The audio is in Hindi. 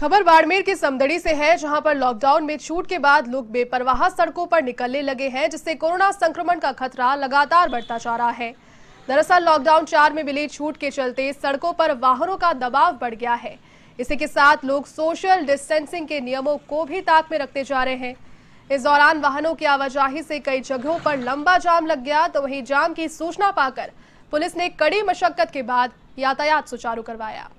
खबर बाड़मेर के समदड़ी से है जहां पर लॉकडाउन में छूट के बाद लोग बेपरवाह सड़कों पर निकलने लगे हैं जिससे कोरोना संक्रमण का खतरा लगातार बढ़ता जा रहा है दरअसल लॉकडाउन चार में मिली छूट के चलते सड़कों पर वाहनों का दबाव बढ़ गया है इसी के साथ लोग सोशल डिस्टेंसिंग के नियमों को भी ताक में रखते जा रहे हैं इस दौरान वाहनों की आवाजाही से कई जगहों पर लंबा जाम लग गया तो वही जाम की सूचना पाकर पुलिस ने कड़ी मशक्कत के बाद यातायात सुचारू करवाया